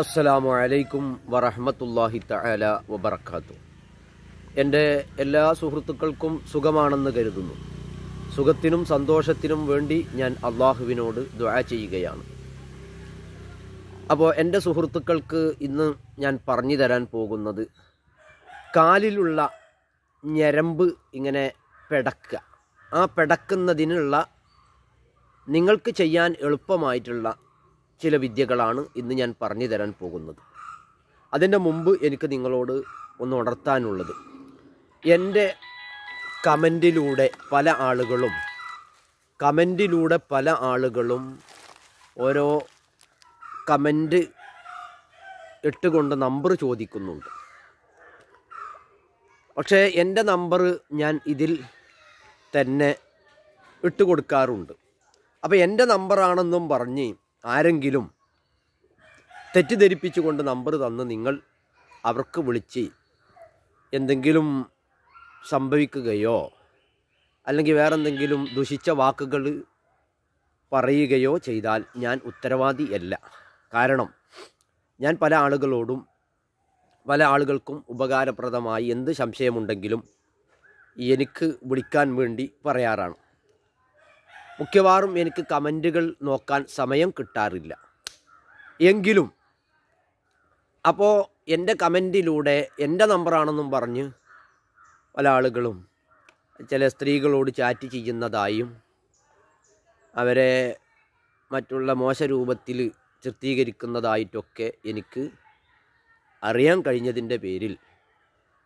അസ്സലാമു അലൈക്കും വറഹമത്തല്ലാഹി തആല വബർക്കാത്തു എൻ്റെ എല്ലാ സുഹൃത്തുക്കൾക്കും സുഖമാണെന്ന് കരുതുന്നു സുഖത്തിനും സന്തോഷത്തിനും വേണ്ടി ഞാൻ അള്ളാഹുവിനോട് ദുആ ചെയ്യുകയാണ് അപ്പോൾ എൻ്റെ സുഹൃത്തുക്കൾക്ക് ഇന്ന് ഞാൻ പറഞ്ഞു തരാൻ പോകുന്നത് കാലിലുള്ള ഞരമ്പ് ഇങ്ങനെ പെടക്കുക ആ പിടക്കുന്നതിനുള്ള നിങ്ങൾക്ക് ചെയ്യാൻ എളുപ്പമായിട്ടുള്ള ചില വിദ്യകളാണ് ഇന്ന് ഞാൻ പറഞ്ഞു തരാൻ പോകുന്നത് അതിൻ്റെ മുമ്പ് എനിക്ക് നിങ്ങളോട് ഒന്ന് ഉണർത്താനുള്ളത് എൻ്റെ കമൻറ്റിലൂടെ പല ആളുകളും കമൻറ്റിലൂടെ പല ആളുകളും ഓരോ കമൻറ്റ് ഇട്ടുകൊണ്ട് നമ്പർ ചോദിക്കുന്നുണ്ട് പക്ഷേ എൻ്റെ നമ്പർ ഞാൻ ഇതിൽ തന്നെ ഇട്ട് കൊടുക്കാറുണ്ട് അപ്പോൾ എൻ്റെ നമ്പറാണെന്നും പറഞ്ഞ് ആരെങ്കിലും തെറ്റിദ്ധരിപ്പിച്ചുകൊണ്ട് നമ്പർ തന്ന് നിങ്ങൾ അവർക്ക് വിളിച്ച് എന്തെങ്കിലും സംഭവിക്കുകയോ അല്ലെങ്കിൽ വേറെന്തെങ്കിലും ദുഷിച്ച വാക്കുകൾ പറയുകയോ ചെയ്താൽ ഞാൻ ഉത്തരവാദിയല്ല കാരണം ഞാൻ പല ആളുകളോടും പല ആളുകൾക്കും ഉപകാരപ്രദമായി എന്ത് സംശയമുണ്ടെങ്കിലും എനിക്ക് വിളിക്കാൻ വേണ്ടി പറയാറാണ് മിക്കവാറും എനിക്ക് കമൻറ്റുകൾ നോക്കാൻ സമയം കിട്ടാറില്ല എങ്കിലും അപ്പോൾ എൻ്റെ കമൻറ്റിലൂടെ എൻ്റെ നമ്പറാണെന്നും പറഞ്ഞ് പല ആളുകളും ചില സ്ത്രീകളോട് ചാറ്റ് ചെയ്യുന്നതായും അവരെ മറ്റുള്ള മോശ രൂപത്തിൽ ചിത്രീകരിക്കുന്നതായിട്ടൊക്കെ എനിക്ക് അറിയാൻ കഴിഞ്ഞതിൻ്റെ പേരിൽ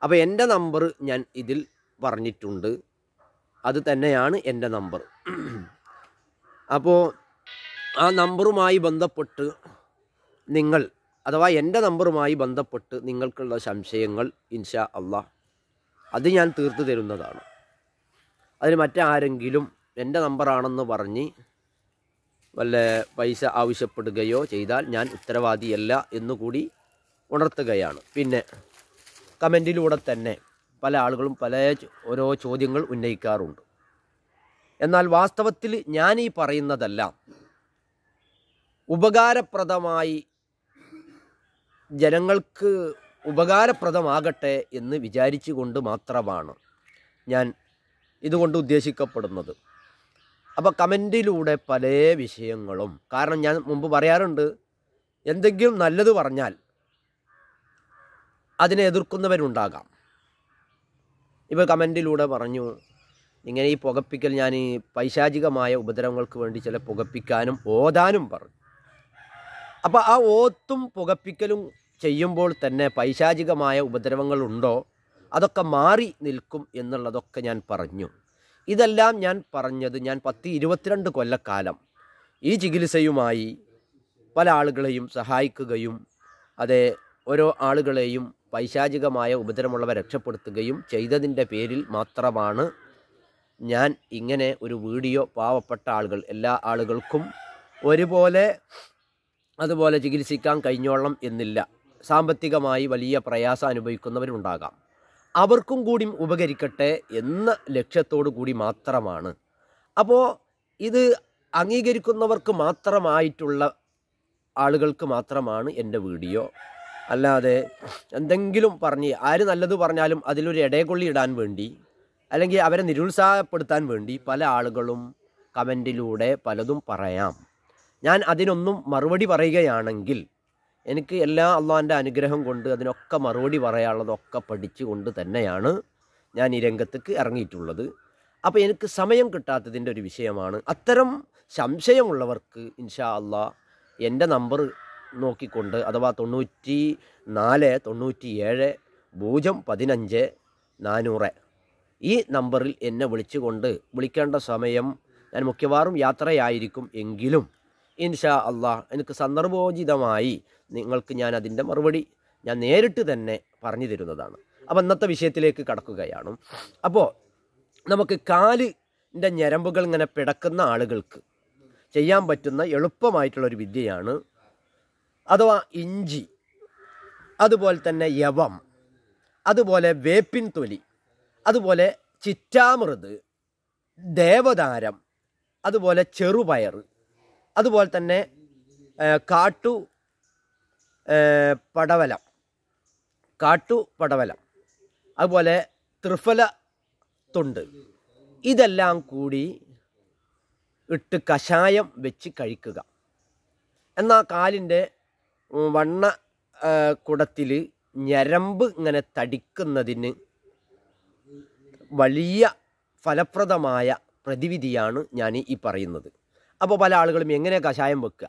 അപ്പോൾ എൻ്റെ നമ്പർ ഞാൻ ഇതിൽ പറഞ്ഞിട്ടുണ്ട് അത് തന്നെയാണ് എൻ്റെ നമ്പർ അപ്പോൾ ആ നമ്പറുമായി ബന്ധപ്പെട്ട് നിങ്ങൾ അഥവാ എൻ്റെ നമ്പറുമായി ബന്ധപ്പെട്ട് നിങ്ങൾക്കുള്ള സംശയങ്ങൾ ഇൻഷാ അള്ളാഹ് അത് ഞാൻ തീർത്തു തരുന്നതാണ് അതിന് മറ്റാരെങ്കിലും എൻ്റെ നമ്പറാണെന്ന് പറഞ്ഞ് വല്ല പൈസ ആവശ്യപ്പെടുകയോ ചെയ്താൽ ഞാൻ ഉത്തരവാദിയല്ല എന്നുകൂടി ഉണർത്തുകയാണ് പിന്നെ കമൻറ്റിലൂടെ തന്നെ പല ആളുകളും പല ഓരോ ചോദ്യങ്ങൾ ഉന്നയിക്കാറുണ്ട് എന്നാൽ വാസ്തവത്തിൽ ഞാൻ ഈ പറയുന്നതല്ല ഉപകാരപ്രദമായി ജനങ്ങൾക്ക് ഉപകാരപ്രദമാകട്ടെ എന്ന് വിചാരിച്ചുകൊണ്ട് മാത്രമാണ് ഞാൻ ഇതുകൊണ്ട് ഉദ്ദേശിക്കപ്പെടുന്നത് അപ്പോൾ കമൻറ്റിലൂടെ പല വിഷയങ്ങളും കാരണം ഞാൻ മുമ്പ് പറയാറുണ്ട് എന്തെങ്കിലും നല്ലത് പറഞ്ഞാൽ അതിനെ എതിർക്കുന്നവരുണ്ടാകാം ഇപ്പോൾ കമൻറ്റിലൂടെ പറഞ്ഞു ഇങ്ങനെ ഈ പുകപ്പിക്കൽ ഞാൻ പൈശാചികമായ ഉപദ്രവങ്ങൾക്ക് വേണ്ടി ചില പുകപ്പിക്കാനും ഓതാനും പറഞ്ഞു അപ്പോൾ ആ ഓത്തും പുകപ്പിക്കലും ചെയ്യുമ്പോൾ തന്നെ പൈശാചികമായ ഉപദ്രവങ്ങളുണ്ടോ അതൊക്കെ മാറി നിൽക്കും എന്നുള്ളതൊക്കെ ഞാൻ പറഞ്ഞു ഇതെല്ലാം ഞാൻ പറഞ്ഞത് ഞാൻ പത്ത് ഇരുപത്തിരണ്ട് കൊല്ലക്കാലം ഈ ചികിത്സയുമായി പല ആളുകളെയും സഹായിക്കുകയും അതേ ഓരോ ആളുകളെയും പൈശാചികമായ ഉപദ്രവമുള്ളവ രക്ഷപ്പെടുത്തുകയും ചെയ്തതിൻ്റെ പേരിൽ മാത്രമാണ് ഞാൻ ഇങ്ങനെ ഒരു വീഡിയോ പാവപ്പെട്ട ആളുകൾ എല്ലാ ആളുകൾക്കും ഒരുപോലെ അതുപോലെ ചികിത്സിക്കാൻ കഴിഞ്ഞോളണം എന്നില്ല സാമ്പത്തികമായി വലിയ പ്രയാസം അനുഭവിക്കുന്നവരുണ്ടാകാം അവർക്കും കൂടി ഉപകരിക്കട്ടെ എന്ന ലക്ഷ്യത്തോടു കൂടി മാത്രമാണ് അപ്പോൾ ഇത് അംഗീകരിക്കുന്നവർക്ക് മാത്രമായിട്ടുള്ള ആളുകൾക്ക് മാത്രമാണ് എൻ്റെ വീഡിയോ അല്ലാതെ എന്തെങ്കിലും പറഞ്ഞ് ആര് നല്ലത് പറഞ്ഞാലും അതിലൊരു ഇടയക്കൊള്ളി ഇടാൻ വേണ്ടി അല്ലെങ്കിൽ അവരെ നിരുത്സാഹപ്പെടുത്താൻ വേണ്ടി പല ആളുകളും കമൻറ്റിലൂടെ പലതും പറയാം ഞാൻ അതിനൊന്നും മറുപടി പറയുകയാണെങ്കിൽ എനിക്ക് എല്ലാ അള്ളാൻ്റെ അനുഗ്രഹം കൊണ്ട് അതിനൊക്കെ മറുപടി പറയാനുള്ളതൊക്കെ പഠിച്ചുകൊണ്ട് തന്നെയാണ് ഞാൻ ഈ രംഗത്തേക്ക് ഇറങ്ങിയിട്ടുള്ളത് അപ്പോൾ എനിക്ക് സമയം കിട്ടാത്തതിൻ്റെ ഒരു വിഷയമാണ് അത്തരം സംശയമുള്ളവർക്ക് ഇൻഷാ അള്ളാ എൻ്റെ നമ്പർ നോക്കിക്കൊണ്ട് അഥവാ തൊണ്ണൂറ്റി നാല് തൊണ്ണൂറ്റി ഏഴ് പൂജ്യം പതിനഞ്ച് നാനൂറ് ഈ നമ്പറിൽ എന്നെ വിളിച്ചുകൊണ്ട് വിളിക്കേണ്ട സമയം ഞാൻ മിക്കവാറും യാത്രയായിരിക്കും എങ്കിലും ഇൻഷാ അള്ളാഹ് എനിക്ക് സന്ദർഭോചിതമായി നിങ്ങൾക്ക് ഞാൻ അതിൻ്റെ മറുപടി ഞാൻ നേരിട്ട് തന്നെ പറഞ്ഞു തരുന്നതാണ് അപ്പോൾ അന്നത്തെ വിഷയത്തിലേക്ക് കടക്കുകയാണ് അപ്പോൾ നമുക്ക് കാലിൻ്റെ ഞരമ്പുകൾ ഇങ്ങനെ പിടക്കുന്ന ആളുകൾക്ക് ചെയ്യാൻ പറ്റുന്ന എളുപ്പമായിട്ടുള്ളൊരു വിദ്യയാണ് അഥവാ ഇഞ്ചി അതുപോലെ തന്നെ യവം അതുപോലെ വേപ്പിൻ തൊലി അതുപോലെ ചിറ്റാമൃത് ദേവതാരം അതുപോലെ ചെറുപയർ അതുപോലെ തന്നെ കാട്ടു പടവലം കാട്ടു പടവലം അതുപോലെ ത്രിഫല തൊണ്ട് ഇതെല്ലാം കൂടി ഇട്ട് കഷായം വെച്ച് കഴിക്കുക എന്നാൽ കാലിൻ്റെ വണ്ണ കുടത്തിൽ ഞരമ്പ് ഇങ്ങനെ തടിക്കുന്നതിന് വലിയ ഫലപ്രദമായ പ്രതിവിധിയാണ് ഞാൻ ഈ പറയുന്നത് അപ്പോൾ പല ആളുകളും എങ്ങനെ കഷായം വെക്കുക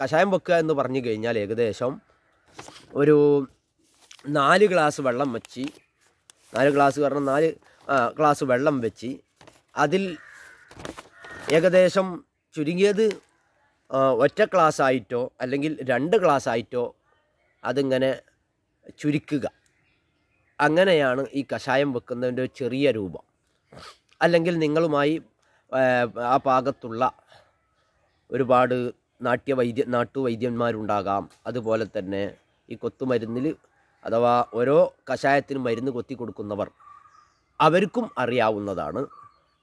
കഷായം വെക്കുക എന്ന് പറഞ്ഞു കഴിഞ്ഞാൽ ഏകദേശം ഒരു നാല് ഗ്ലാസ് വെള്ളം വെച്ച് നാല് ഗ്ലാസ് കാരണം നാല് ഗ്ലാസ് വെള്ളം വെച്ച് അതിൽ ഏകദേശം ചുരുങ്ങിയത് ഒറ്റ ക്ലാസ് ആയിട്ടോ അല്ലെങ്കിൽ രണ്ട് ക്ലാസ് ആയിട്ടോ അതിങ്ങനെ ചുരുക്കുക അങ്ങനെയാണ് ഈ കഷായം വെക്കുന്നതിൻ്റെ ചെറിയ രൂപം അല്ലെങ്കിൽ നിങ്ങളുമായി ആ ഭാഗത്തുള്ള ഒരുപാട് നാട്യവൈദ്യ നാട്ടുവൈദ്യന്മാരുണ്ടാകാം അതുപോലെ തന്നെ ഈ കൊത്തുമരുന്നിൽ അഥവാ ഓരോ കഷായത്തിനും മരുന്ന് കൊത്തി കൊടുക്കുന്നവർ അവർക്കും അറിയാവുന്നതാണ്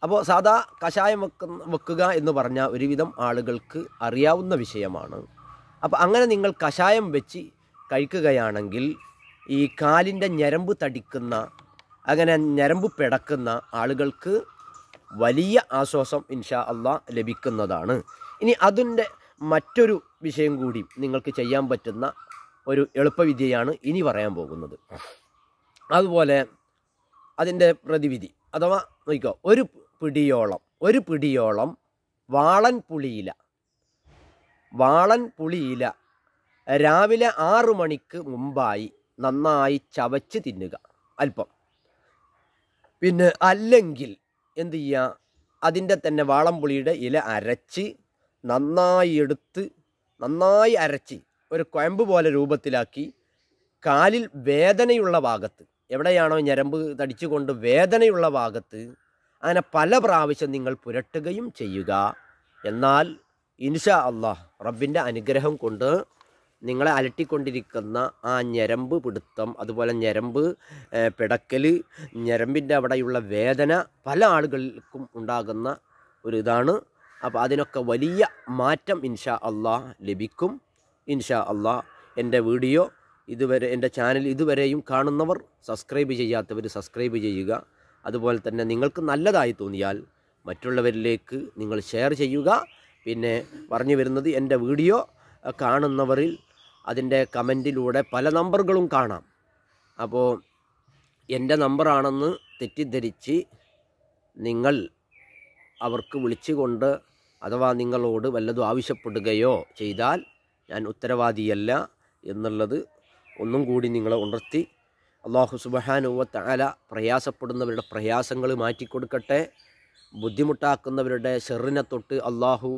അപ്പോൾ സാധാ കഷായം വെക്കുന്ന വെക്കുക എന്ന് പറഞ്ഞാൽ ഒരുവിധം ആളുകൾക്ക് അറിയാവുന്ന വിഷയമാണ് അപ്പോൾ അങ്ങനെ നിങ്ങൾ കഷായം വെച്ച് കഴിക്കുകയാണെങ്കിൽ ഈ കാലിൻ്റെ ഞരമ്പ് തടിക്കുന്ന അങ്ങനെ ഞരമ്പ് പിടക്കുന്ന ആളുകൾക്ക് വലിയ ആശ്വാസം ഇൻഷാ അള്ളാ ലഭിക്കുന്നതാണ് ഇനി അതിൻ്റെ മറ്റൊരു വിഷയം കൂടി നിങ്ങൾക്ക് ചെയ്യാൻ പറ്റുന്ന ഒരു എളുപ്പവിദ്യയാണ് ഇനി പറയാൻ പോകുന്നത് അതുപോലെ അതിൻ്റെ പ്രതിവിധി അഥവാ നോക്കിക്കോ ഒരു പിടിയോളം ഒരു പിടിയോളം വാളൻ പുളിയില വാളൻ പുളിയില രാവിലെ ആറു മണിക്ക് മുമ്പായി നന്നായി ചവച്ച് തിന്നുക അല്പം പിന്നെ അല്ലെങ്കിൽ എന്തു ചെയ്യുക അതിൻ്റെ തന്നെ വാളംപുളിയുടെ ഇല അരച്ച് നന്നായി എടുത്ത് നന്നായി അരച്ച് ഒരു കുഴമ്പ് പോലെ രൂപത്തിലാക്കി കാലിൽ വേദനയുള്ള ഭാഗത്ത് എവിടെയാണോ ഞരമ്പ് തടിച്ചുകൊണ്ട് വേദനയുള്ള ഭാഗത്ത് അങ്ങനെ പല പ്രാവശ്യം നിങ്ങൾ പുരട്ടുകയും ചെയ്യുക എന്നാൽ ഇൻഷാ അള്ളാഹ് റബ്ബിൻ്റെ അനുഗ്രഹം കൊണ്ട് നിങ്ങളെ അലട്ടിക്കൊണ്ടിരിക്കുന്ന ആ ഞരമ്പ് പിടുത്തം അതുപോലെ ഞരമ്പ് പിടക്കൽ ഞരമ്പിൻ്റെ അവിടെയുള്ള വേദന പല ആളുകൾക്കും ഉണ്ടാകുന്ന ഒരു ഇതാണ് അപ്പോൾ അതിനൊക്കെ വലിയ മാറ്റം ഇൻഷാ അള്ളാഹ് ലഭിക്കും ഇൻഷാ അള്ളാഹ് എൻ്റെ വീഡിയോ ഇതുവരെ എൻ്റെ ചാനൽ ഇതുവരെയും കാണുന്നവർ സബ്സ്ക്രൈബ് ചെയ്യാത്തവർ സബ്സ്ക്രൈബ് ചെയ്യുക അതുപോലെ തന്നെ നിങ്ങൾക്ക് നല്ലതായി തോന്നിയാൽ മറ്റുള്ളവരിലേക്ക് നിങ്ങൾ ഷെയർ ചെയ്യുക പിന്നെ പറഞ്ഞു വരുന്നത് എൻ്റെ വീഡിയോ കാണുന്നവരിൽ അതിൻ്റെ കമൻറ്റിലൂടെ പല നമ്പറുകളും കാണാം അപ്പോൾ എൻ്റെ നമ്പറാണെന്ന് തെറ്റിദ്ധരിച്ച് നിങ്ങൾ അവർക്ക് വിളിച്ചുകൊണ്ട് അഥവാ നിങ്ങളോട് വല്ലതും ആവശ്യപ്പെടുകയോ ചെയ്താൽ ഞാൻ ഉത്തരവാദിയല്ല എന്നുള്ളത് ഒന്നും കൂടി നിങ്ങളെ ഉണർത്തി അള്ളാഹു സുബഹാനുവല പ്രയാസപ്പെടുന്നവരുടെ പ്രയാസങ്ങൾ മാറ്റിക്കൊടുക്കട്ടെ ബുദ്ധിമുട്ടാക്കുന്നവരുടെ ഷെറിനെ തൊട്ട് അള്ളാഹു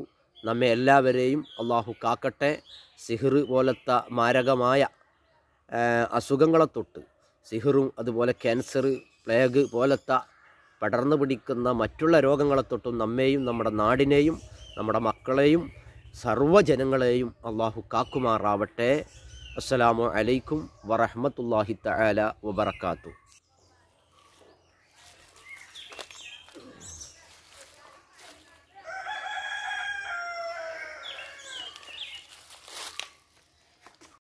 നമ്മെ എല്ലാവരെയും അള്ളാഹു കാക്കട്ടെ സിഹിർ പോലത്തെ മാരകമായ അസുഖങ്ങളെ തൊട്ട് സിഹിറും അതുപോലെ ക്യാൻസർ പ്ലേഗ് പോലത്തെ പടർന്നു പിടിക്കുന്ന മറ്റുള്ള രോഗങ്ങളെ തൊട്ടും നമ്മെയും നമ്മുടെ നാടിനെയും നമ്മുടെ മക്കളെയും സർവ്വജനങ്ങളെയും അള്ളാഹു കാക്കുമാറാവട്ടെ അസ്സലാമു അലൈക്കും വറഹമത്തല്ലാഹി തആല വബറകാതുഹു